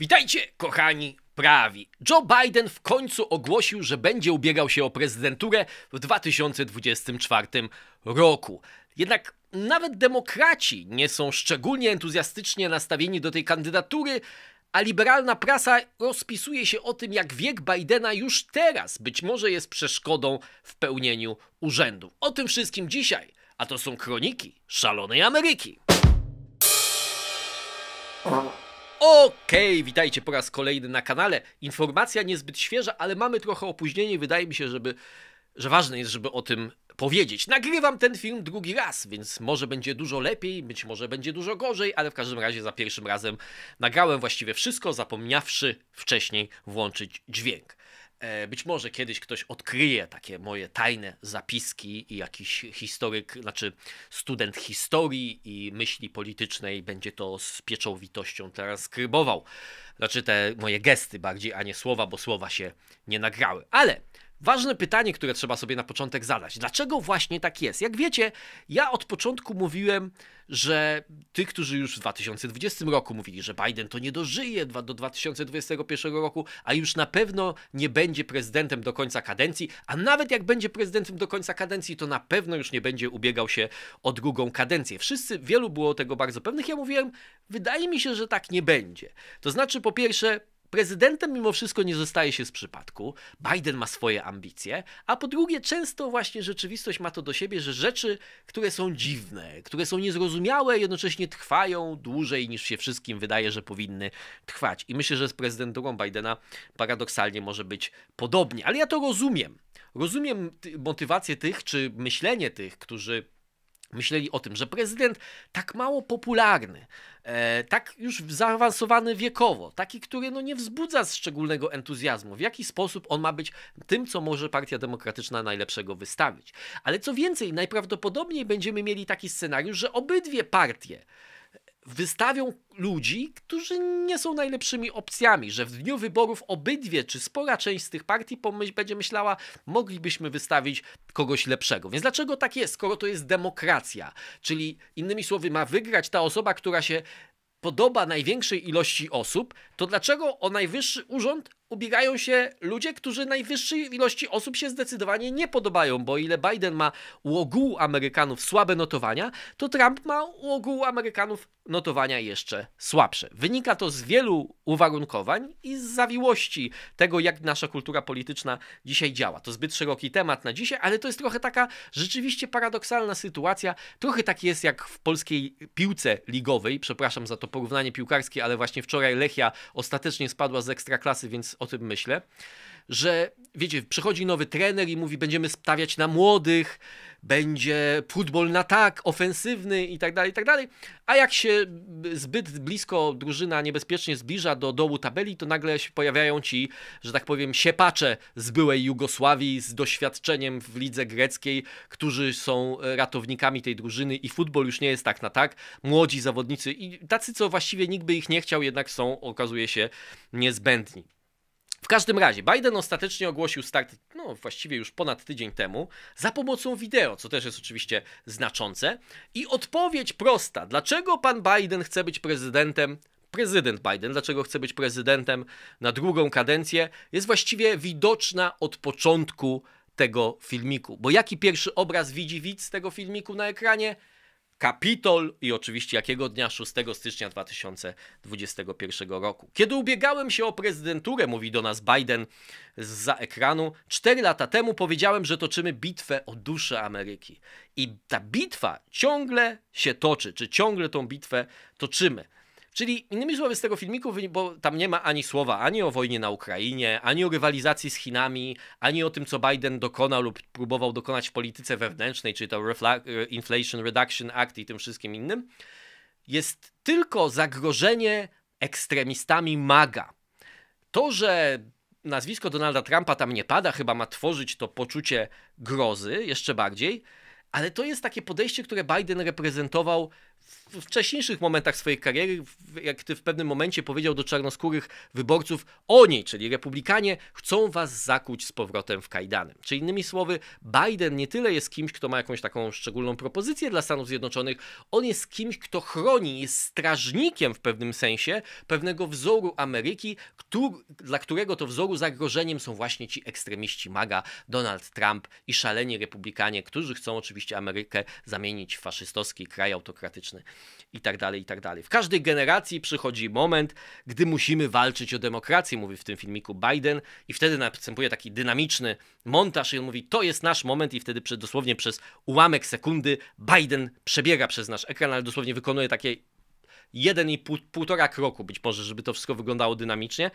Witajcie, kochani prawi. Joe Biden w końcu ogłosił, że będzie ubiegał się o prezydenturę w 2024 roku. Jednak nawet demokraci nie są szczególnie entuzjastycznie nastawieni do tej kandydatury, a liberalna prasa rozpisuje się o tym, jak wiek Bidena już teraz być może jest przeszkodą w pełnieniu urzędu. O tym wszystkim dzisiaj, a to są kroniki szalonej Ameryki. Okej, okay, witajcie po raz kolejny na kanale. Informacja niezbyt świeża, ale mamy trochę opóźnienie. Wydaje mi się, żeby, że ważne jest, żeby o tym powiedzieć. Nagrywam ten film drugi raz, więc może będzie dużo lepiej, być może będzie dużo gorzej, ale w każdym razie za pierwszym razem nagrałem właściwie wszystko, zapomniawszy wcześniej włączyć dźwięk. E, być może kiedyś ktoś odkryje takie moje tajne zapiski i jakiś historyk, znaczy student historii i myśli politycznej będzie to z pieczołowitością skrybował, Znaczy te moje gesty bardziej, a nie słowa, bo słowa się nie nagrały. Ale Ważne pytanie, które trzeba sobie na początek zadać. Dlaczego właśnie tak jest? Jak wiecie, ja od początku mówiłem, że tych, którzy już w 2020 roku mówili, że Biden to nie dożyje do 2021 roku, a już na pewno nie będzie prezydentem do końca kadencji, a nawet jak będzie prezydentem do końca kadencji, to na pewno już nie będzie ubiegał się o drugą kadencję. Wszyscy, wielu było tego bardzo pewnych. Ja mówiłem, wydaje mi się, że tak nie będzie. To znaczy, po pierwsze, Prezydentem mimo wszystko nie zostaje się z przypadku. Biden ma swoje ambicje, a po drugie, często właśnie rzeczywistość ma to do siebie, że rzeczy, które są dziwne, które są niezrozumiałe, jednocześnie trwają dłużej niż się wszystkim wydaje, że powinny trwać. I myślę, że z prezydenturą Bidena paradoksalnie może być podobnie. Ale ja to rozumiem. Rozumiem motywację tych, czy myślenie tych, którzy myśleli o tym, że prezydent tak mało popularny, e, tak już zaawansowany wiekowo, taki, który no nie wzbudza szczególnego entuzjazmu, w jaki sposób on ma być tym, co może Partia Demokratyczna najlepszego wystawić. Ale co więcej, najprawdopodobniej będziemy mieli taki scenariusz, że obydwie partie wystawią ludzi, którzy nie są najlepszymi opcjami, że w dniu wyborów obydwie czy spora część z tych partii pomyśl, będzie myślała, moglibyśmy wystawić kogoś lepszego. Więc dlaczego tak jest, skoro to jest demokracja? Czyli innymi słowy, ma wygrać ta osoba, która się podoba największej ilości osób, to dlaczego o najwyższy urząd ubiegają się ludzie, którzy najwyższej ilości osób się zdecydowanie nie podobają, bo ile Biden ma u ogółu Amerykanów słabe notowania, to Trump ma u ogółu Amerykanów notowania jeszcze słabsze. Wynika to z wielu uwarunkowań i z zawiłości tego, jak nasza kultura polityczna dzisiaj działa. To zbyt szeroki temat na dzisiaj, ale to jest trochę taka rzeczywiście paradoksalna sytuacja. Trochę tak jest jak w polskiej piłce ligowej. Przepraszam za to porównanie piłkarskie, ale właśnie wczoraj Lechia ostatecznie spadła z ekstraklasy, więc o tym myślę, że wiecie, przychodzi nowy trener i mówi, będziemy stawiać na młodych, będzie futbol na tak, ofensywny i tak dalej, i tak dalej. A jak się zbyt blisko drużyna niebezpiecznie zbliża do dołu tabeli, to nagle się pojawiają ci, że tak powiem, siepacze z byłej Jugosławii z doświadczeniem w lidze greckiej, którzy są ratownikami tej drużyny i futbol już nie jest tak na tak. Młodzi zawodnicy i tacy, co właściwie nikt by ich nie chciał, jednak są, okazuje się, niezbędni. W każdym razie, Biden ostatecznie ogłosił start, no właściwie już ponad tydzień temu, za pomocą wideo, co też jest oczywiście znaczące. I odpowiedź prosta: dlaczego pan Biden chce być prezydentem? Prezydent Biden, dlaczego chce być prezydentem na drugą kadencję, jest właściwie widoczna od początku tego filmiku. Bo jaki pierwszy obraz widzi widz tego filmiku na ekranie? Kapitol i oczywiście jakiego dnia 6 stycznia 2021 roku. Kiedy ubiegałem się o prezydenturę, mówi do nas Biden za ekranu, 4 lata temu powiedziałem, że toczymy bitwę o duszę Ameryki. I ta bitwa ciągle się toczy, czy ciągle tą bitwę toczymy. Czyli innymi słowy z tego filmiku, bo tam nie ma ani słowa ani o wojnie na Ukrainie, ani o rywalizacji z Chinami, ani o tym, co Biden dokonał lub próbował dokonać w polityce wewnętrznej, czyli to e, Inflation Reduction Act i tym wszystkim innym, jest tylko zagrożenie ekstremistami MAGA. To, że nazwisko Donalda Trumpa tam nie pada, chyba ma tworzyć to poczucie grozy jeszcze bardziej, ale to jest takie podejście, które Biden reprezentował w wcześniejszych momentach swojej kariery, jak ty w pewnym momencie powiedział do czarnoskórych wyborców, oni, czyli republikanie, chcą was zakuć z powrotem w kajdany. Czy innymi słowy, Biden nie tyle jest kimś, kto ma jakąś taką szczególną propozycję dla Stanów Zjednoczonych, on jest kimś, kto chroni, jest strażnikiem w pewnym sensie pewnego wzoru Ameryki, który, dla którego to wzoru zagrożeniem są właśnie ci ekstremiści MAGA, Donald Trump i szaleni republikanie, którzy chcą oczywiście Amerykę zamienić w faszystowski kraj autokratyczny demokratyczny i tak dalej, i tak dalej. W każdej generacji przychodzi moment, gdy musimy walczyć o demokrację, mówi w tym filmiku Biden i wtedy następuje taki dynamiczny montaż i on mówi, to jest nasz moment i wtedy dosłownie przez ułamek sekundy Biden przebiega przez nasz ekran, ale dosłownie wykonuje takie jeden i pół, półtora kroku być może, żeby to wszystko wyglądało dynamicznie.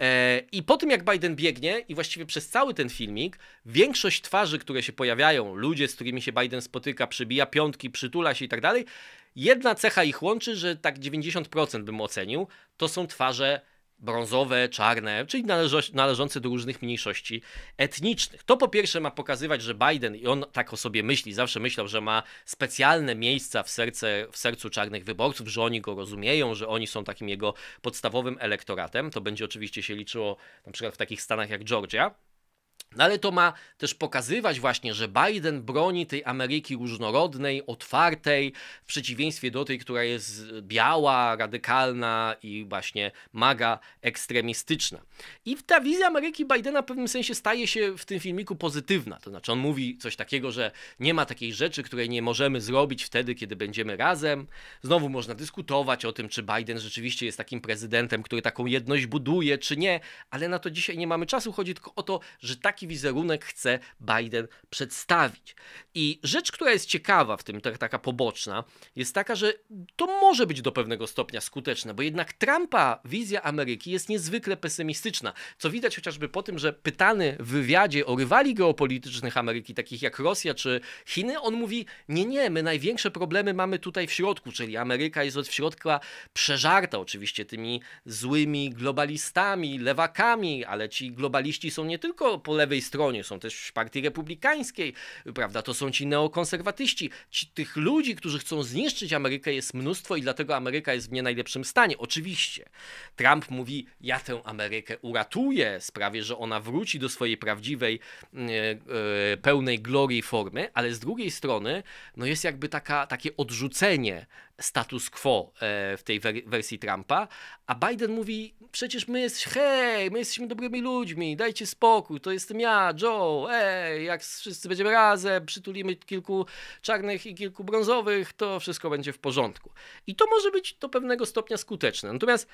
E, I po tym jak Biden biegnie i właściwie przez cały ten filmik, większość twarzy, które się pojawiają, ludzie, z którymi się Biden spotyka, przybija piątki, przytula się i tak dalej, jedna cecha ich łączy, że tak 90% bym ocenił, to są twarze brązowe, czarne, czyli należące do różnych mniejszości etnicznych. To po pierwsze ma pokazywać, że Biden, i on tak o sobie myśli, zawsze myślał, że ma specjalne miejsca w, serce, w sercu czarnych wyborców, że oni go rozumieją, że oni są takim jego podstawowym elektoratem. To będzie oczywiście się liczyło na przykład w takich stanach jak Georgia, no ale to ma też pokazywać właśnie, że Biden broni tej Ameryki różnorodnej, otwartej, w przeciwieństwie do tej, która jest biała, radykalna i właśnie maga ekstremistyczna. I ta wizja Ameryki Bidena w pewnym sensie staje się w tym filmiku pozytywna. To znaczy on mówi coś takiego, że nie ma takiej rzeczy, której nie możemy zrobić wtedy, kiedy będziemy razem. Znowu można dyskutować o tym, czy Biden rzeczywiście jest takim prezydentem, który taką jedność buduje, czy nie, ale na to dzisiaj nie mamy czasu. Chodzi tylko o to, że taki jaki wizerunek chce Biden przedstawić. I rzecz, która jest ciekawa w tym, taka poboczna, jest taka, że to może być do pewnego stopnia skuteczne, bo jednak Trumpa wizja Ameryki jest niezwykle pesymistyczna, co widać chociażby po tym, że pytany w wywiadzie o rywali geopolitycznych Ameryki, takich jak Rosja czy Chiny, on mówi, nie, nie, my największe problemy mamy tutaj w środku, czyli Ameryka jest od środka przeżarta oczywiście tymi złymi globalistami, lewakami, ale ci globaliści są nie tylko po lewej lewej stronie, są też w partii republikańskiej, prawda, to są ci neokonserwatyści. Ci, tych ludzi, którzy chcą zniszczyć Amerykę jest mnóstwo i dlatego Ameryka jest w nie najlepszym stanie. Oczywiście. Trump mówi, ja tę Amerykę uratuję, sprawię, że ona wróci do swojej prawdziwej, mm, e, e, pełnej glorii formy, ale z drugiej strony no jest jakby taka, takie odrzucenie status quo e, w tej wersji Trumpa, a Biden mówi, przecież my jesteśmy, hej, my jesteśmy dobrymi ludźmi, dajcie spokój, to jestem ja, Joe, hej, jak wszyscy będziemy razem, przytulimy kilku czarnych i kilku brązowych, to wszystko będzie w porządku. I to może być do pewnego stopnia skuteczne. Natomiast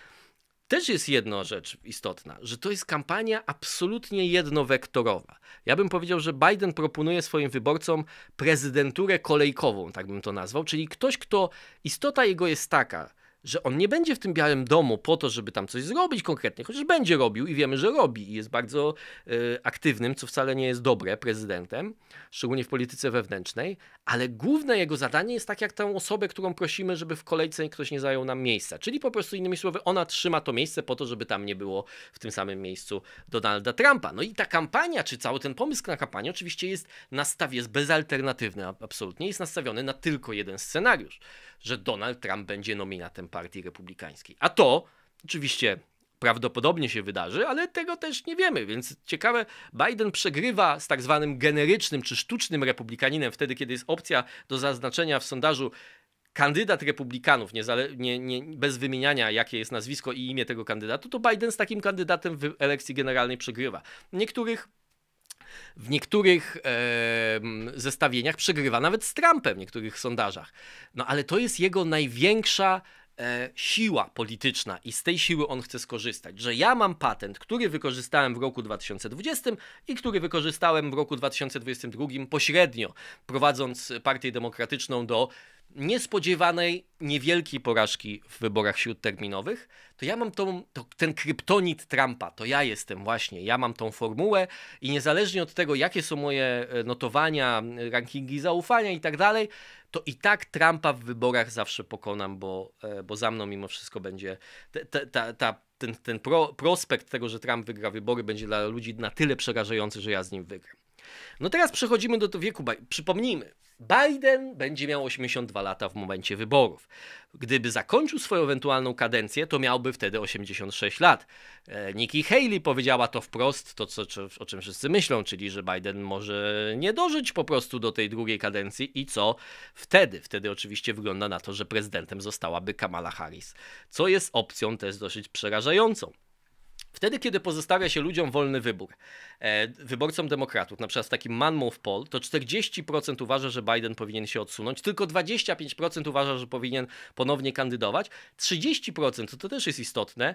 też jest jedna rzecz istotna, że to jest kampania absolutnie jednowektorowa. Ja bym powiedział, że Biden proponuje swoim wyborcom prezydenturę kolejkową, tak bym to nazwał, czyli ktoś, kto istota jego jest taka, że on nie będzie w tym Białym Domu po to, żeby tam coś zrobić konkretnie, chociaż będzie robił i wiemy, że robi i jest bardzo y, aktywnym, co wcale nie jest dobre prezydentem, szczególnie w polityce wewnętrznej, ale główne jego zadanie jest tak jak tę osobę, którą prosimy, żeby w kolejce ktoś nie zajął nam miejsca. Czyli po prostu innymi słowy, ona trzyma to miejsce po to, żeby tam nie było w tym samym miejscu Donalda Trumpa. No i ta kampania, czy cały ten pomysł na kampanię oczywiście jest nastawiony, jest bezalternatywny absolutnie, jest nastawiony na tylko jeden scenariusz że Donald Trump będzie nominatem Partii Republikańskiej. A to oczywiście prawdopodobnie się wydarzy, ale tego też nie wiemy, więc ciekawe, Biden przegrywa z tak zwanym generycznym czy sztucznym republikaninem wtedy, kiedy jest opcja do zaznaczenia w sondażu kandydat republikanów, nie, nie, bez wymieniania jakie jest nazwisko i imię tego kandydatu, to Biden z takim kandydatem w elekcji generalnej przegrywa. Niektórych w niektórych e, zestawieniach przegrywa nawet z Trumpem, w niektórych sondażach. No ale to jest jego największa e, siła polityczna i z tej siły on chce skorzystać. Że ja mam patent, który wykorzystałem w roku 2020 i który wykorzystałem w roku 2022 pośrednio, prowadząc Partię Demokratyczną do niespodziewanej, niewielkiej porażki w wyborach śródterminowych, to ja mam tą, to, ten kryptonit Trumpa, to ja jestem właśnie, ja mam tą formułę i niezależnie od tego, jakie są moje e, notowania, e, rankingi zaufania i tak dalej, to i tak Trumpa w wyborach zawsze pokonam, bo, e, bo za mną mimo wszystko będzie ta, ta, ta ten, ten pro, prospekt tego, że Trump wygra wybory, będzie dla ludzi na tyle przerażający, że ja z nim wygram. No teraz przechodzimy do wieku. Przypomnijmy, Biden będzie miał 82 lata w momencie wyborów. Gdyby zakończył swoją ewentualną kadencję, to miałby wtedy 86 lat. E, Nikki Haley powiedziała to wprost, to co, o czym wszyscy myślą, czyli że Biden może nie dożyć po prostu do tej drugiej kadencji i co wtedy? Wtedy oczywiście wygląda na to, że prezydentem zostałaby Kamala Harris, co jest opcją też dosyć przerażającą. Wtedy, kiedy pozostawia się ludziom wolny wybór, e, wyborcom demokratów, na przykład takim Manmove Poll, to 40% uważa, że Biden powinien się odsunąć, tylko 25% uważa, że powinien ponownie kandydować, 30% to też jest istotne,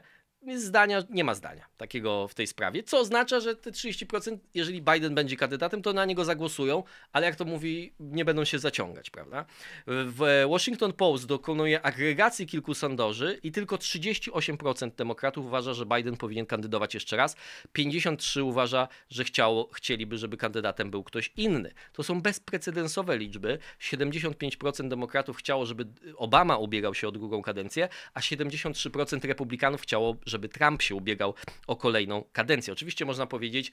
zdania, nie ma zdania takiego w tej sprawie, co oznacza, że te 30%, jeżeli Biden będzie kandydatem, to na niego zagłosują, ale jak to mówi, nie będą się zaciągać, prawda? W Washington Post dokonuje agregacji kilku sondaży i tylko 38% demokratów uważa, że Biden powinien kandydować jeszcze raz, 53% uważa, że chciało, chcieliby, żeby kandydatem był ktoś inny. To są bezprecedensowe liczby. 75% demokratów chciało, żeby Obama ubiegał się o drugą kadencję, a 73% republikanów chciało, żeby żeby Trump się ubiegał o kolejną kadencję. Oczywiście można powiedzieć,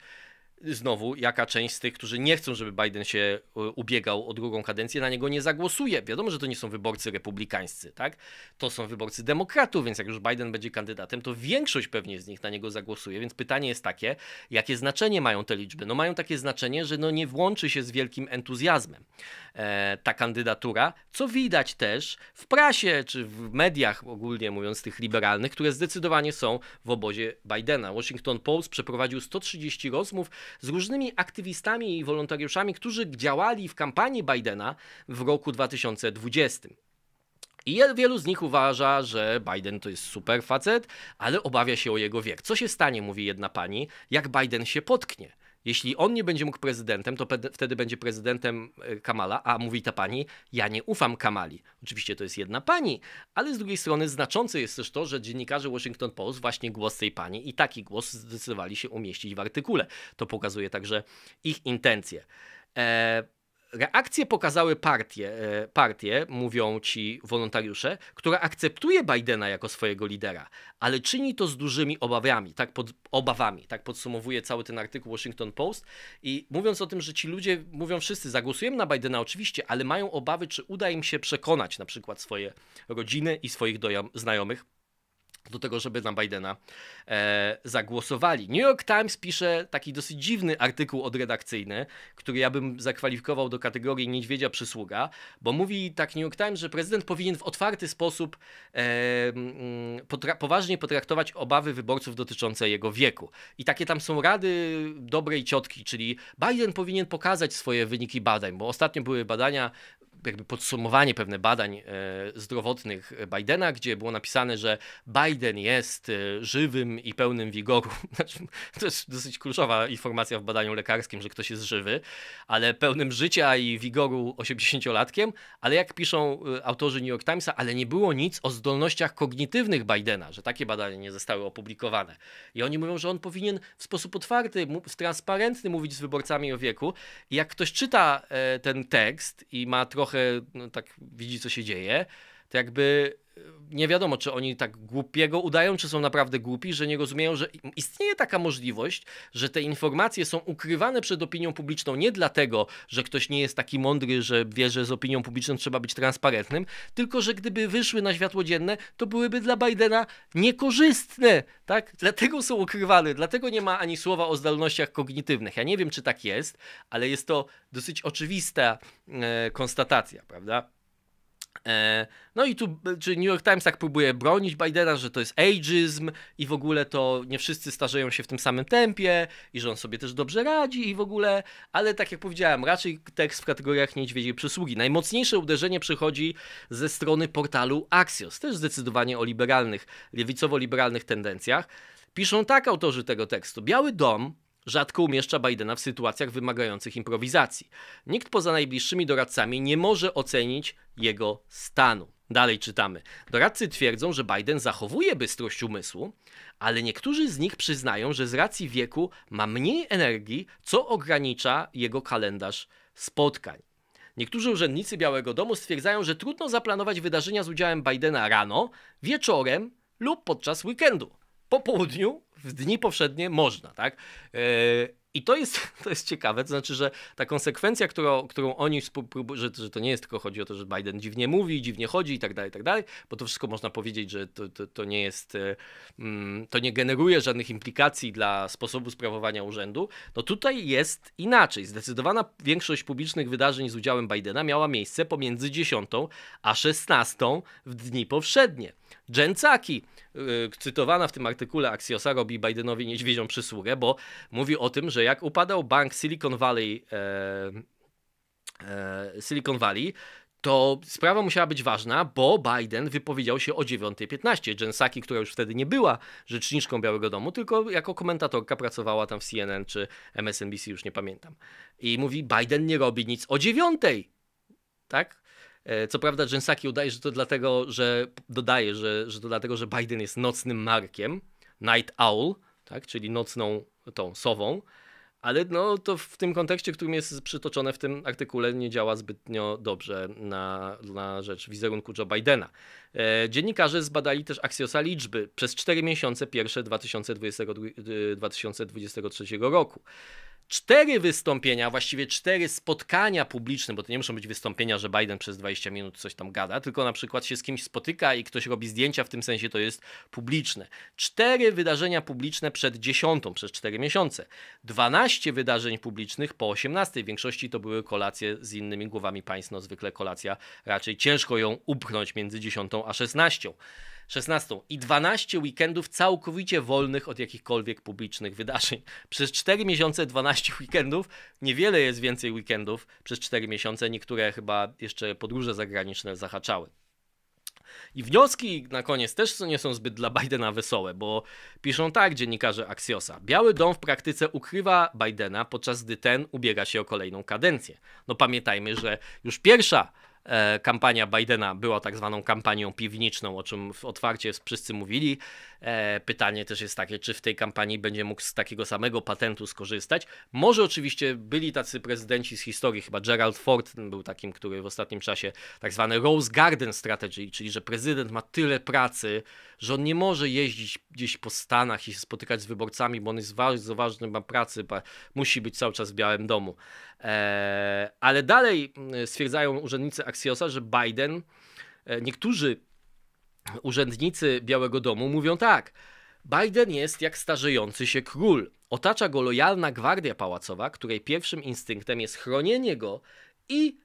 znowu, jaka część z tych, którzy nie chcą, żeby Biden się e, ubiegał o drugą kadencję, na niego nie zagłosuje. Wiadomo, że to nie są wyborcy republikańscy, tak? To są wyborcy demokratów, więc jak już Biden będzie kandydatem, to większość pewnie z nich na niego zagłosuje. Więc pytanie jest takie, jakie znaczenie mają te liczby? No mają takie znaczenie, że no nie włączy się z wielkim entuzjazmem e, ta kandydatura, co widać też w prasie, czy w mediach ogólnie mówiąc, tych liberalnych, które zdecydowanie są w obozie Bidena. Washington Post przeprowadził 130 rozmów z różnymi aktywistami i wolontariuszami, którzy działali w kampanii Bidena w roku 2020. I wielu z nich uważa, że Biden to jest super facet, ale obawia się o jego wiek. Co się stanie, mówi jedna pani, jak Biden się potknie? Jeśli on nie będzie mógł prezydentem, to wtedy będzie prezydentem y, Kamala, a mówi ta pani, ja nie ufam Kamali. Oczywiście to jest jedna pani, ale z drugiej strony znaczące jest też to, że dziennikarze Washington Post właśnie głos tej pani i taki głos zdecydowali się umieścić w artykule. To pokazuje także ich intencje. Eee, Reakcje pokazały partię, e, partię, mówią ci wolontariusze, która akceptuje Bidena jako swojego lidera, ale czyni to z dużymi obawami, tak pod, obawami, tak podsumowuje cały ten artykuł Washington Post i mówiąc o tym, że ci ludzie mówią wszyscy, zagłosujemy na Bidena oczywiście, ale mają obawy, czy uda im się przekonać na przykład swoje rodziny i swoich znajomych do tego, żeby na Bidena e, zagłosowali. New York Times pisze taki dosyć dziwny artykuł odredakcyjny, który ja bym zakwalifikował do kategorii niedźwiedzia przysługa, bo mówi tak New York Times, że prezydent powinien w otwarty sposób e, potra poważnie potraktować obawy wyborców dotyczące jego wieku. I takie tam są rady dobrej ciotki, czyli Biden powinien pokazać swoje wyniki badań, bo ostatnio były badania jakby podsumowanie pewne badań e, zdrowotnych Bidena, gdzie było napisane, że Biden jest e, żywym i pełnym wigoru. Znaczy, to jest dosyć kluczowa informacja w badaniu lekarskim, że ktoś jest żywy, ale pełnym życia i wigoru 80-latkiem, ale jak piszą e, autorzy New York Timesa, ale nie było nic o zdolnościach kognitywnych Bidena, że takie badania nie zostały opublikowane. I oni mówią, że on powinien w sposób otwarty, transparentny mówić z wyborcami o wieku. I jak ktoś czyta ten tekst i ma trochę trochę no, tak widzi, co się dzieje, to jakby e, nie wiadomo, czy oni tak głupiego udają, czy są naprawdę głupi, że nie rozumieją, że istnieje taka możliwość, że te informacje są ukrywane przed opinią publiczną nie dlatego, że ktoś nie jest taki mądry, że wie, że z opinią publiczną trzeba być transparentnym, tylko że gdyby wyszły na światło dzienne, to byłyby dla Bidena niekorzystne, tak? Dlatego są ukrywane, dlatego nie ma ani słowa o zdolnościach kognitywnych. Ja nie wiem, czy tak jest, ale jest to dosyć oczywista e, konstatacja, prawda? E, no i tu czy New York Times tak próbuje bronić Bidena, że to jest ageism i w ogóle to nie wszyscy starzeją się w tym samym tempie i że on sobie też dobrze radzi i w ogóle, ale tak jak powiedziałem, raczej tekst w kategoriach niedźwiedzi przysługi. Najmocniejsze uderzenie przychodzi ze strony portalu Axios, też zdecydowanie o liberalnych, lewicowo-liberalnych tendencjach. Piszą tak autorzy tego tekstu. Biały Dom rzadko umieszcza Bidena w sytuacjach wymagających improwizacji. Nikt poza najbliższymi doradcami nie może ocenić jego stanu. Dalej czytamy. Doradcy twierdzą, że Biden zachowuje bystrość umysłu, ale niektórzy z nich przyznają, że z racji wieku ma mniej energii, co ogranicza jego kalendarz spotkań. Niektórzy urzędnicy Białego Domu stwierdzają, że trudno zaplanować wydarzenia z udziałem Bidena rano, wieczorem lub podczas weekendu po południu, w dni powszednie można, tak? E, I to jest, to jest ciekawe, to znaczy, że ta konsekwencja, którą, którą oni próbują, że, że to nie jest tylko chodzi o to, że Biden dziwnie mówi, dziwnie chodzi i tak dalej, i tak dalej, bo to wszystko można powiedzieć, że to, to, to nie jest, e, mm, to nie generuje żadnych implikacji dla sposobu sprawowania urzędu. No tutaj jest inaczej. Zdecydowana większość publicznych wydarzeń z udziałem Bidena miała miejsce pomiędzy 10 a 16 w dni powszednie. Jen Psaki, y, cytowana w tym artykule Axiosa, robi Bidenowi niedźwiedzią przysługę, bo mówi o tym, że jak upadał bank Silicon Valley, e, e, Silicon Valley, to sprawa musiała być ważna, bo Biden wypowiedział się o 9.15. Jen Psaki, która już wtedy nie była rzeczniczką Białego Domu, tylko jako komentatorka pracowała tam w CNN czy MSNBC, już nie pamiętam. I mówi, Biden nie robi nic o 9.00. Tak? E, co prawda Rzęsaki udaje, że to dlatego, że dodaje, że, że to dlatego, że Biden jest nocnym markiem, night owl, tak, czyli nocną tą sową, ale no, to w tym kontekście, którym jest przytoczone w tym artykule, nie działa zbytnio dobrze na, na rzecz wizerunku Joe Bidena. E, dziennikarze zbadali też Axiosa liczby przez 4 miesiące pierwsze 2020, 2023 e, roku cztery wystąpienia, właściwie cztery spotkania publiczne, bo to nie muszą być wystąpienia, że Biden przez 20 minut coś tam gada, tylko na przykład się z kimś spotyka i ktoś robi zdjęcia, w tym sensie to jest publiczne. Cztery wydarzenia publiczne przed dziesiątą, przez cztery miesiące. 12 wydarzeń publicznych po 18. W większości to były kolacje z innymi głowami państw, no zwykle kolacja raczej ciężko ją upchnąć między dziesiątą a 16. 16 i 12 weekendów całkowicie wolnych od jakichkolwiek publicznych wydarzeń. Przez 4 miesiące 12 15 weekendów. Niewiele jest więcej weekendów przez 4 miesiące. Niektóre chyba jeszcze podróże zagraniczne zahaczały. I wnioski na koniec też nie są zbyt dla Bidena wesołe, bo piszą tak dziennikarze Axiosa. Biały Dom w praktyce ukrywa Bidena, podczas gdy ten ubiega się o kolejną kadencję. No pamiętajmy, że już pierwsza E, kampania Bidena była tak zwaną kampanią piwniczą, o czym otwarcie wszyscy mówili. E, pytanie też jest takie, czy w tej kampanii będzie mógł z takiego samego patentu skorzystać. Może oczywiście byli tacy prezydenci z historii, chyba Gerald Ford był takim, który w ostatnim czasie tak zwane Rose Garden Strategy, czyli że prezydent ma tyle pracy, że on nie może jeździć gdzieś po Stanach i się spotykać z wyborcami, bo on jest bardzo ważny, ma pracy, musi być cały czas w Białym Domu. E, ale dalej mm, stwierdzają urzędnicy Axiosa, że Biden, e, niektórzy urzędnicy Białego Domu mówią tak, Biden jest jak starzejący się król. Otacza go lojalna gwardia pałacowa, której pierwszym instynktem jest chronienie go i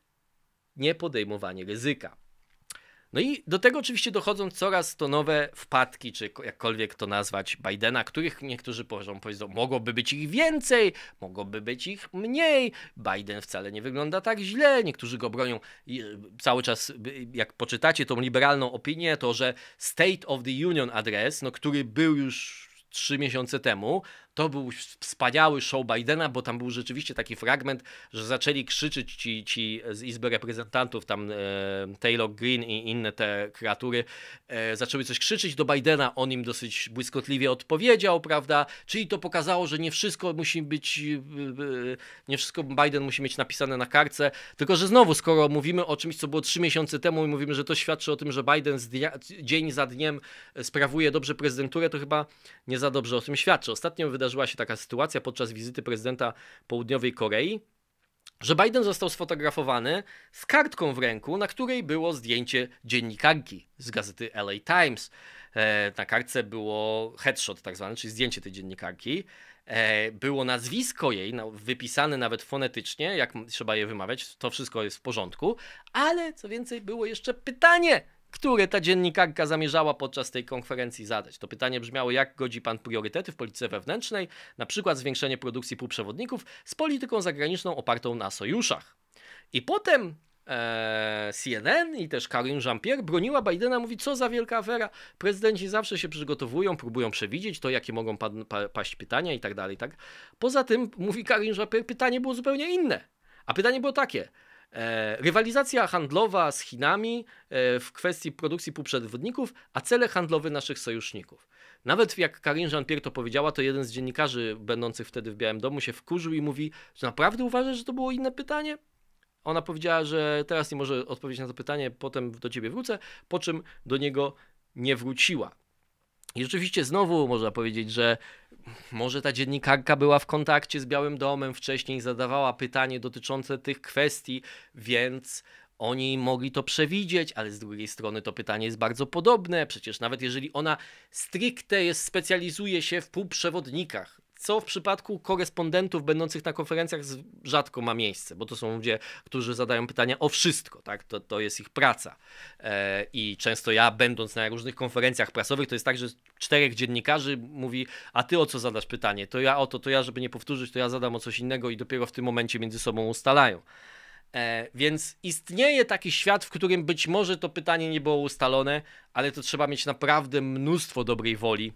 nie podejmowanie ryzyka. No i do tego oczywiście dochodzą coraz to nowe wpadki, czy jakkolwiek to nazwać, Bidena, których niektórzy powiedzą, powiedzą, mogłoby być ich więcej, mogłoby być ich mniej, Biden wcale nie wygląda tak źle, niektórzy go bronią I e, cały czas, e, jak poczytacie tą liberalną opinię, to że State of the Union Address, no, który był już trzy miesiące temu, to był wspaniały show Bidena, bo tam był rzeczywiście taki fragment, że zaczęli krzyczeć ci, ci z Izby Reprezentantów, tam e, Taylor Green i inne te kreatury, e, zaczęły coś krzyczeć do Bidena, on im dosyć błyskotliwie odpowiedział, prawda? Czyli to pokazało, że nie wszystko musi być, e, e, nie wszystko Biden musi mieć napisane na kartce, tylko że znowu, skoro mówimy o czymś, co było trzy miesiące temu i mówimy, że to świadczy o tym, że Biden dnia, dzień za dniem e, sprawuje dobrze prezydenturę, to chyba nie za dobrze o tym świadczy. Ostatnio wydarzyło wydarzyła się taka sytuacja podczas wizyty prezydenta Południowej Korei, że Biden został sfotografowany z kartką w ręku, na której było zdjęcie dziennikarki z gazety LA Times. E, na kartce było headshot, tak zwane, czyli zdjęcie tej dziennikarki. E, było nazwisko jej, no, wypisane nawet fonetycznie, jak trzeba je wymawiać, to wszystko jest w porządku, ale co więcej, było jeszcze pytanie które ta dziennikarka zamierzała podczas tej konferencji zadać. To pytanie brzmiało, jak godzi Pan priorytety w polityce wewnętrznej, na przykład zwiększenie produkcji półprzewodników z polityką zagraniczną opartą na sojuszach. I potem e, CNN i też Karin Jean-Pierre broniła Bidena, mówi, co za wielka afera, prezydenci zawsze się przygotowują, próbują przewidzieć to, jakie mogą pa pa paść pytania i tak dalej. Tak? Poza tym, mówi Karin Jean-Pierre, pytanie było zupełnie inne. A pytanie było takie, E, rywalizacja handlowa z Chinami e, w kwestii produkcji półprzewodników, a cele handlowe naszych sojuszników. Nawet jak Karin Jean-Pierre to powiedziała, to jeden z dziennikarzy będących wtedy w Białym Domu się wkurzył i mówi, że naprawdę uważasz, że to było inne pytanie? Ona powiedziała, że teraz nie może odpowiedzieć na to pytanie, potem do ciebie wrócę, po czym do niego nie wróciła. I rzeczywiście znowu można powiedzieć, że może ta dziennikarka była w kontakcie z Białym Domem wcześniej, zadawała pytanie dotyczące tych kwestii, więc oni mogli to przewidzieć, ale z drugiej strony to pytanie jest bardzo podobne. Przecież nawet jeżeli ona stricte jest, specjalizuje się w półprzewodnikach, co w przypadku korespondentów będących na konferencjach rzadko ma miejsce, bo to są ludzie, którzy zadają pytania o wszystko, tak? to, to jest ich praca. E, I często ja, będąc na różnych konferencjach prasowych, to jest tak, że czterech dziennikarzy mówi, a ty o co zadasz pytanie? To ja o to, to ja, żeby nie powtórzyć, to ja zadam o coś innego i dopiero w tym momencie między sobą ustalają. E, więc istnieje taki świat, w którym być może to pytanie nie było ustalone, ale to trzeba mieć naprawdę mnóstwo dobrej woli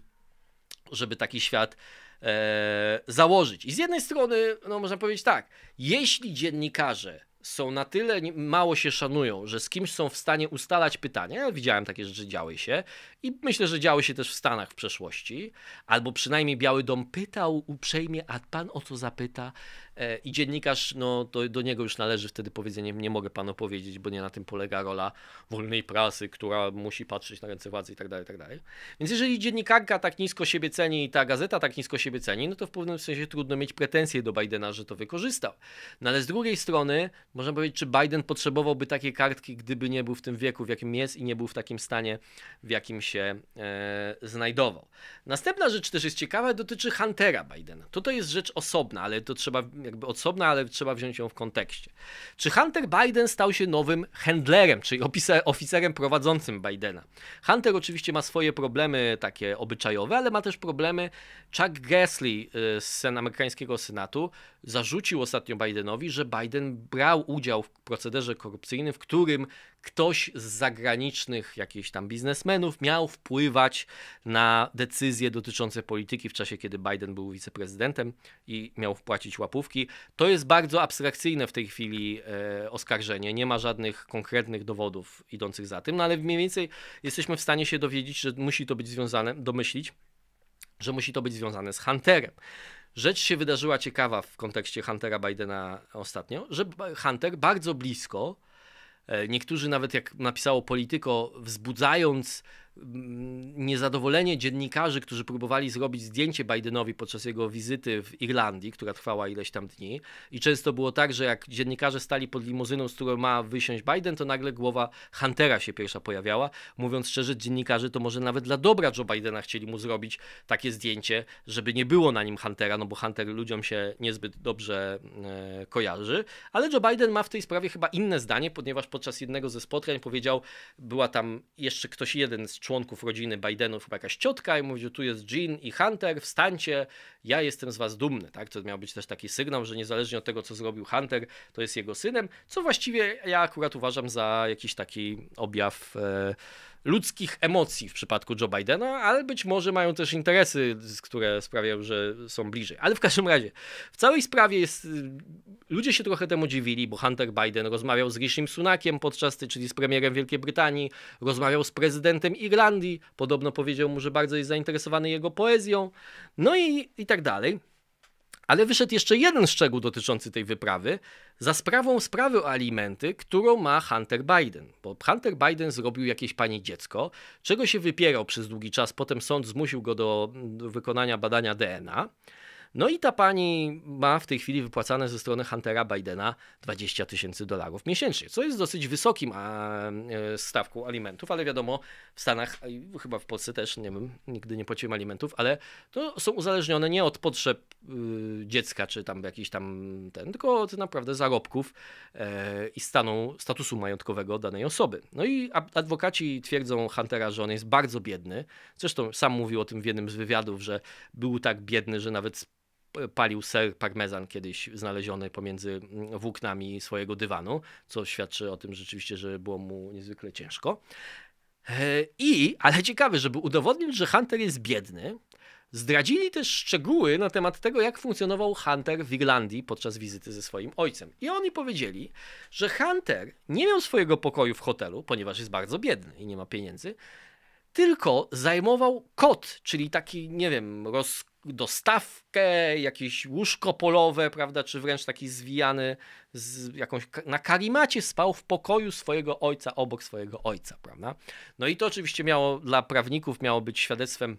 żeby taki świat e, założyć. I z jednej strony, no można powiedzieć tak, jeśli dziennikarze są na tyle mało się szanują, że z kimś są w stanie ustalać pytania. Ja widziałem takie rzeczy, działy się i myślę, że działy się też w Stanach w przeszłości. Albo przynajmniej Biały Dom pytał uprzejmie, a pan o co zapyta? E, I dziennikarz, no to do niego już należy wtedy powiedzenie, nie mogę panu powiedzieć, bo nie na tym polega rola wolnej prasy, która musi patrzeć na ręce władzy i tak dalej, tak dalej. Więc jeżeli dziennikarka tak nisko siebie ceni i ta gazeta tak nisko siebie ceni, no to w pewnym sensie trudno mieć pretensje do Bidena, że to wykorzystał. No ale z drugiej strony, można powiedzieć, czy Biden potrzebowałby takiej kartki, gdyby nie był w tym wieku, w jakim jest i nie był w takim stanie, w jakim się e, znajdował. Następna rzecz też jest ciekawa, dotyczy Huntera Bidena. To to jest rzecz osobna, ale to trzeba jakby osobna, ale trzeba wziąć ją w kontekście. Czy Hunter Biden stał się nowym handlerem, czyli oficerem prowadzącym Bidena? Hunter oczywiście ma swoje problemy takie obyczajowe, ale ma też problemy. Chuck Grassley y, z sen amerykańskiego Senatu zarzucił ostatnio Bidenowi, że Biden brał udział w procederze korupcyjnym, w którym ktoś z zagranicznych jakichś tam biznesmenów miał wpływać na decyzje dotyczące polityki w czasie, kiedy Biden był wiceprezydentem i miał wpłacić łapówki. To jest bardzo abstrakcyjne w tej chwili e, oskarżenie. Nie ma żadnych konkretnych dowodów idących za tym, no ale mniej więcej jesteśmy w stanie się dowiedzieć, że musi to być związane, domyślić, że musi to być związane z Hunterem. Rzecz się wydarzyła ciekawa w kontekście Huntera Bidena ostatnio, że Hunter bardzo blisko E, niektórzy nawet, jak napisało Polityko, wzbudzając Mm, niezadowolenie dziennikarzy, którzy próbowali zrobić zdjęcie Bidenowi podczas jego wizyty w Irlandii, która trwała ileś tam dni. I często było tak, że jak dziennikarze stali pod limuzyną, z którą ma wysiąść Biden, to nagle głowa Huntera się pierwsza pojawiała. Mówiąc szczerze, dziennikarze to może nawet dla dobra Joe Bidena chcieli mu zrobić takie zdjęcie, żeby nie było na nim Huntera, no bo Hunter ludziom się niezbyt dobrze e, kojarzy. Ale Joe Biden ma w tej sprawie chyba inne zdanie, ponieważ podczas jednego ze spotkań powiedział, była tam jeszcze ktoś jeden z członków rodziny Bidenów, chyba jakaś ciotka i mówił, tu jest Jean i Hunter, wstańcie, ja jestem z was dumny, tak? To miał być też taki sygnał, że niezależnie od tego, co zrobił Hunter, to jest jego synem, co właściwie ja akurat uważam za jakiś taki objaw... E, ludzkich emocji w przypadku Joe Bidena, ale być może mają też interesy, które sprawiają, że są bliżej. Ale w każdym razie, w całej sprawie jest. Y, ludzie się trochę temu dziwili, bo Hunter Biden rozmawiał z Rishim Sunakiem podczas tej, czyli z premierem Wielkiej Brytanii, rozmawiał z prezydentem Irlandii, podobno powiedział mu, że bardzo jest zainteresowany jego poezją, no i, i tak dalej. Ale wyszedł jeszcze jeden szczegół dotyczący tej wyprawy za sprawą sprawy o alimenty, którą ma Hunter Biden. Bo Hunter Biden zrobił jakieś pani dziecko, czego się wypierał przez długi czas, potem sąd zmusił go do mm, wykonania badania DNA. No i ta pani ma w tej chwili wypłacane ze strony Huntera Bidena 20 tysięcy dolarów miesięcznie, co jest dosyć wysokim e, stawką alimentów, ale wiadomo, w Stanach, chyba w Polsce też, nie wiem, nigdy nie płaciłem alimentów, ale to są uzależnione nie od potrzeb y, dziecka, czy tam jakiś tam ten, tylko od naprawdę zarobków e, i stanu, statusu majątkowego danej osoby. No i adwokaci twierdzą Huntera, że on jest bardzo biedny. Zresztą sam mówił o tym w jednym z wywiadów, że był tak biedny, że nawet palił ser parmezan kiedyś znaleziony pomiędzy mm, włóknami swojego dywanu, co świadczy o tym rzeczywiście, że było mu niezwykle ciężko. E, I, ale ciekawe, żeby udowodnić, że Hunter jest biedny, zdradzili też szczegóły na temat tego, jak funkcjonował Hunter w Irlandii podczas wizyty ze swoim ojcem. I oni powiedzieli, że Hunter nie miał swojego pokoju w hotelu, ponieważ jest bardzo biedny i nie ma pieniędzy, tylko zajmował kot, czyli taki, nie wiem, roz, dostawkę, jakieś łóżko polowe, prawda, czy wręcz taki zwijany z jakąś, na karimacie spał w pokoju swojego ojca, obok swojego ojca, prawda. No i to oczywiście miało dla prawników miało być świadectwem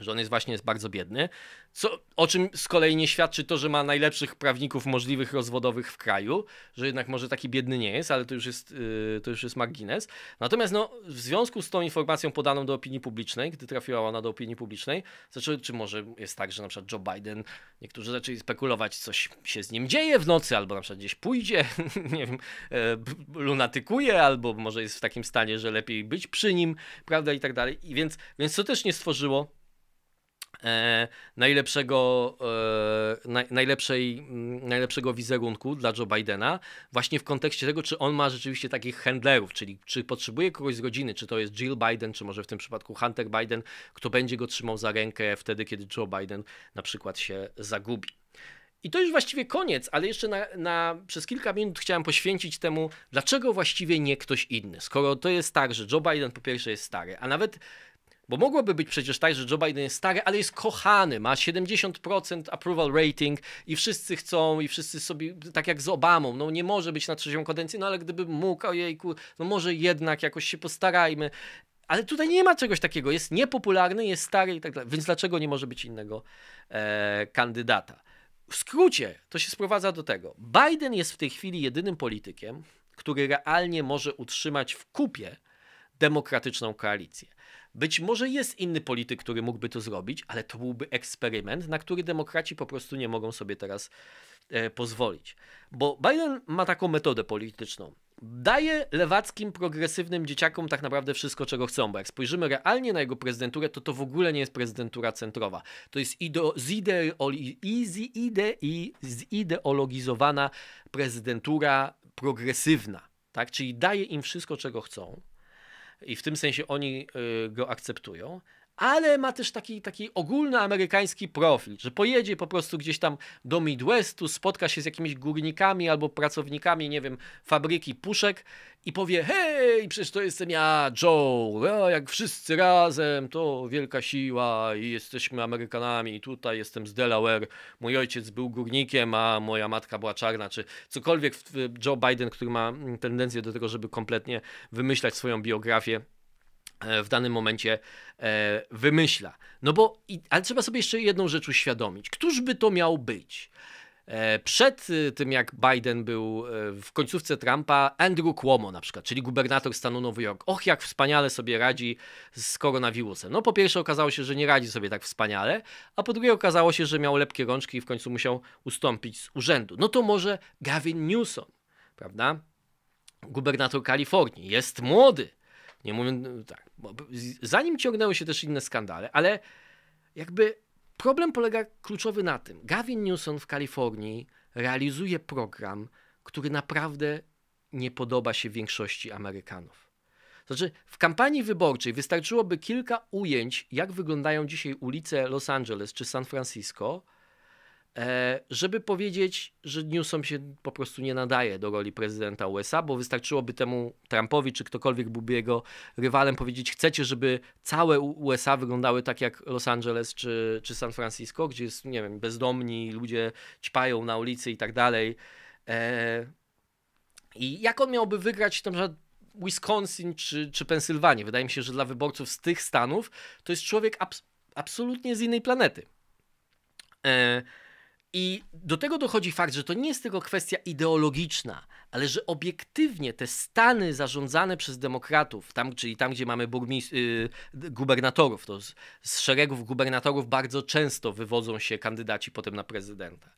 że on jest właśnie jest bardzo biedny, co, o czym z kolei nie świadczy to, że ma najlepszych prawników możliwych rozwodowych w kraju, że jednak może taki biedny nie jest, ale to już jest, yy, to już jest margines. Natomiast no, w związku z tą informacją podaną do opinii publicznej, gdy trafiła ona do opinii publicznej, zaczęły, czy może jest tak, że na przykład Joe Biden, niektórzy zaczęli spekulować, coś się z nim dzieje w nocy, albo na przykład gdzieś pójdzie, nie wiem, yy, lunatykuje, albo może jest w takim stanie, że lepiej być przy nim, prawda, i tak dalej. I więc, więc to też nie stworzyło E, najlepszego, e, naj, najlepszej, mm, najlepszego wizerunku dla Joe Bidena, właśnie w kontekście tego, czy on ma rzeczywiście takich handlerów, czyli czy potrzebuje kogoś z rodziny, czy to jest Jill Biden, czy może w tym przypadku Hunter Biden, kto będzie go trzymał za rękę wtedy, kiedy Joe Biden na przykład się zagubi. I to już właściwie koniec, ale jeszcze na, na, przez kilka minut chciałem poświęcić temu, dlaczego właściwie nie ktoś inny. Skoro to jest tak, że Joe Biden po pierwsze jest stary, a nawet bo mogłoby być przecież tak, że Joe Biden jest stary, ale jest kochany, ma 70% approval rating i wszyscy chcą, i wszyscy sobie, tak jak z Obamą, no nie może być na trzecią kadencję, no ale gdyby mógł, ojejku, no może jednak jakoś się postarajmy. Ale tutaj nie ma czegoś takiego, jest niepopularny, jest stary i tak dalej, więc dlaczego nie może być innego e, kandydata? W skrócie to się sprowadza do tego. Biden jest w tej chwili jedynym politykiem, który realnie może utrzymać w kupie demokratyczną koalicję. Być może jest inny polityk, który mógłby to zrobić, ale to byłby eksperyment, na który demokraci po prostu nie mogą sobie teraz e, pozwolić. Bo Biden ma taką metodę polityczną. Daje lewackim, progresywnym dzieciakom tak naprawdę wszystko, czego chcą, bo jak spojrzymy realnie na jego prezydenturę, to to w ogóle nie jest prezydentura centrowa. To jest ideo, zide, ide, zideologizowana prezydentura progresywna, tak? czyli daje im wszystko, czego chcą i w tym sensie oni y, go akceptują, ale ma też taki, taki ogólny amerykański profil, że pojedzie po prostu gdzieś tam do Midwestu, spotka się z jakimiś górnikami albo pracownikami, nie wiem, fabryki puszek i powie, hej, przecież to jestem ja, Joe, ja, no, jak wszyscy razem, to wielka siła i jesteśmy Amerykanami, i tutaj jestem z Delaware, mój ojciec był górnikiem, a moja matka była czarna, czy cokolwiek Joe Biden, który ma mm, tendencję do tego, żeby kompletnie wymyślać swoją biografię, E, w danym momencie e, wymyśla. No bo, ale trzeba sobie jeszcze jedną rzecz uświadomić. Któż by to miał być? E, przed tym, jak Biden był w końcówce Trumpa, Andrew Cuomo na przykład, czyli gubernator stanu Nowy Jork. Och, jak wspaniale sobie radzi z koronawirusem. No po pierwsze okazało się, że nie radzi sobie tak wspaniale, a po drugie okazało się, że miał lepkie rączki i w końcu musiał ustąpić z urzędu. No to może Gavin Newsom, prawda? Gubernator Kalifornii. Jest młody, nie mówiąc, no, tak. Zanim ciągnęły się też inne skandale, ale jakby problem polega kluczowy na tym. Gavin Newsom w Kalifornii realizuje program, który naprawdę nie podoba się większości Amerykanów. Znaczy, w kampanii wyborczej wystarczyłoby kilka ujęć, jak wyglądają dzisiaj ulice Los Angeles czy San Francisco, E, żeby powiedzieć, że Newsom się po prostu nie nadaje do roli prezydenta USA, bo wystarczyłoby temu Trumpowi czy ktokolwiek byłby jego rywalem powiedzieć, chcecie, żeby całe USA wyglądały tak jak Los Angeles czy, czy San Francisco, gdzie jest, nie wiem, bezdomni, ludzie ćpają na ulicy i tak dalej. E, I jak on miałby wygrać na przykład Wisconsin czy, czy Pensylwanię? Wydaje mi się, że dla wyborców z tych stanów to jest człowiek abs absolutnie z innej planety. E, i do tego dochodzi fakt, że to nie jest tylko kwestia ideologiczna, ale że obiektywnie te stany zarządzane przez demokratów, tam, czyli tam, gdzie mamy yy, gubernatorów, to z, z szeregów gubernatorów bardzo często wywodzą się kandydaci potem na prezydenta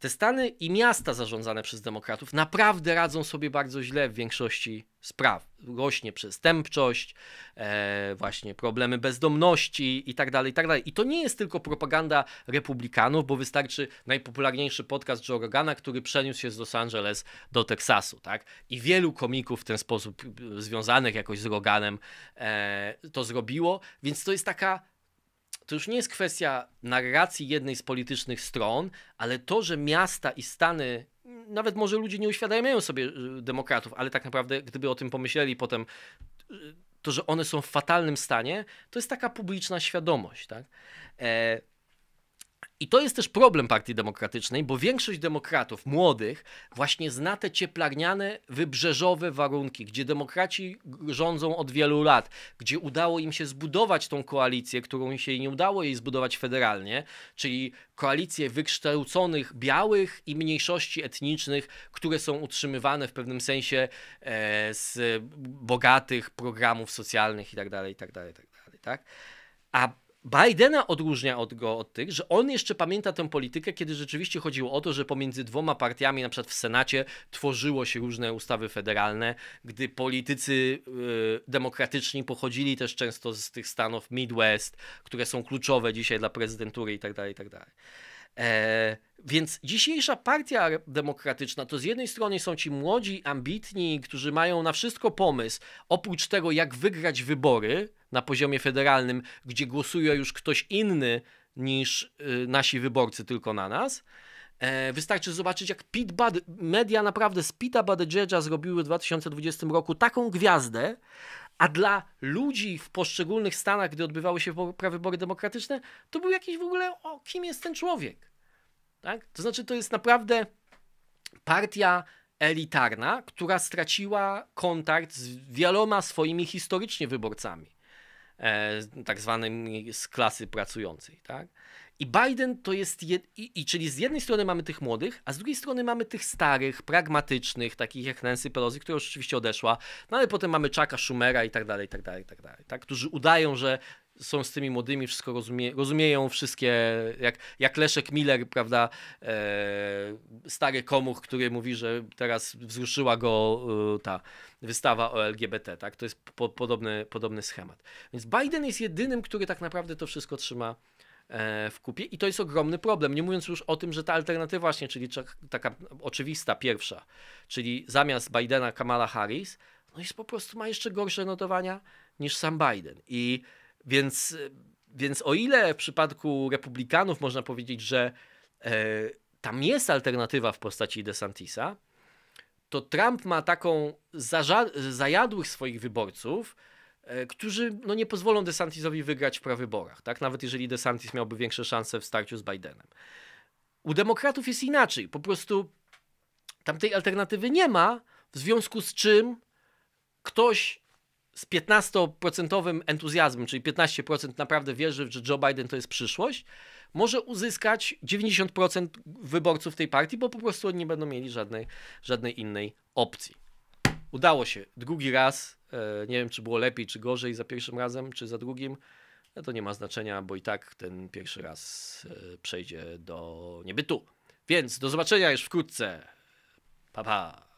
te Stany i miasta zarządzane przez demokratów naprawdę radzą sobie bardzo źle w większości spraw. Rośnie przestępczość, e, właśnie problemy bezdomności i tak dalej, i tak dalej. I to nie jest tylko propaganda republikanów, bo wystarczy najpopularniejszy podcast Joe Rogana, który przeniósł się z Los Angeles do Teksasu, tak? I wielu komików w ten sposób e, związanych jakoś z Roganem e, to zrobiło, więc to jest taka to już nie jest kwestia narracji jednej z politycznych stron, ale to, że miasta i stany nawet może ludzie nie uświadamiają sobie y, demokratów, ale tak naprawdę, gdyby o tym pomyśleli potem, y, to, że one są w fatalnym stanie, to jest taka publiczna świadomość. Tak? E, i to jest też problem Partii Demokratycznej, bo większość demokratów młodych właśnie zna te cieplarniane, wybrzeżowe warunki, gdzie demokraci rządzą od wielu lat, gdzie udało im się zbudować tą koalicję, którą się nie udało jej zbudować federalnie, czyli koalicję wykształconych białych i mniejszości etnicznych, które są utrzymywane w pewnym sensie e, z bogatych programów socjalnych itd., itd., itd., tak? A Bidena odróżnia od go od tych, że on jeszcze pamięta tę politykę, kiedy rzeczywiście chodziło o to, że pomiędzy dwoma partiami, na przykład w Senacie, tworzyło się różne ustawy federalne, gdy politycy y, demokratyczni pochodzili też często z tych stanów Midwest, które są kluczowe dzisiaj dla prezydentury itd. Tak itd. Tak E, więc dzisiejsza partia demokratyczna to z jednej strony są ci młodzi, ambitni, którzy mają na wszystko pomysł, oprócz tego, jak wygrać wybory na poziomie federalnym, gdzie głosuje już ktoś inny niż y, nasi wyborcy tylko na nas. E, wystarczy zobaczyć, jak Pete media naprawdę z Pita Buttigiega zrobiły w 2020 roku taką gwiazdę, a dla ludzi w poszczególnych stanach, gdy odbywały się prawybory demokratyczne, to był jakiś w ogóle, o kim jest ten człowiek. Tak? To znaczy, to jest naprawdę partia elitarna, która straciła kontakt z wieloma swoimi historycznie wyborcami, e, tak zwanymi z klasy pracującej. Tak? I Biden to jest, jed... I, i, czyli z jednej strony mamy tych młodych, a z drugiej strony mamy tych starych, pragmatycznych, takich jak Nancy Pelosi, która już oczywiście odeszła, no ale potem mamy Chucka Schumera i tak dalej, i tak dalej, i tak dalej, tak? którzy udają, że są z tymi młodymi, wszystko rozumie, rozumieją, wszystkie, jak, jak Leszek Miller, prawda, e, stary komuch, który mówi, że teraz wzruszyła go e, ta wystawa o LGBT, tak, to jest po, podobny, podobny schemat. Więc Biden jest jedynym, który tak naprawdę to wszystko trzyma E, w kupie i to jest ogromny problem, nie mówiąc już o tym, że ta alternatywa właśnie, czyli taka oczywista pierwsza, czyli zamiast Bidena Kamala Harris, no jest po prostu ma jeszcze gorsze notowania niż sam Biden i więc, więc o ile w przypadku republikanów można powiedzieć, że e, tam jest alternatywa w postaci DeSantisa, to Trump ma taką zajadłych swoich wyborców, E, którzy no, nie pozwolą DeSantisowi wygrać w prawyborach, tak? nawet jeżeli DeSantis miałby większe szanse w starciu z Bidenem. U demokratów jest inaczej, po prostu tamtej alternatywy nie ma, w związku z czym ktoś z 15% entuzjazmem, czyli 15% naprawdę wierzy, że Joe Biden to jest przyszłość, może uzyskać 90% wyborców tej partii, bo po prostu oni nie będą mieli żadnej, żadnej innej opcji. Udało się. Drugi raz, e, nie wiem czy było lepiej, czy gorzej za pierwszym razem, czy za drugim, no to nie ma znaczenia, bo i tak ten pierwszy raz e, przejdzie do niebytu. Więc do zobaczenia już wkrótce. Pa, pa.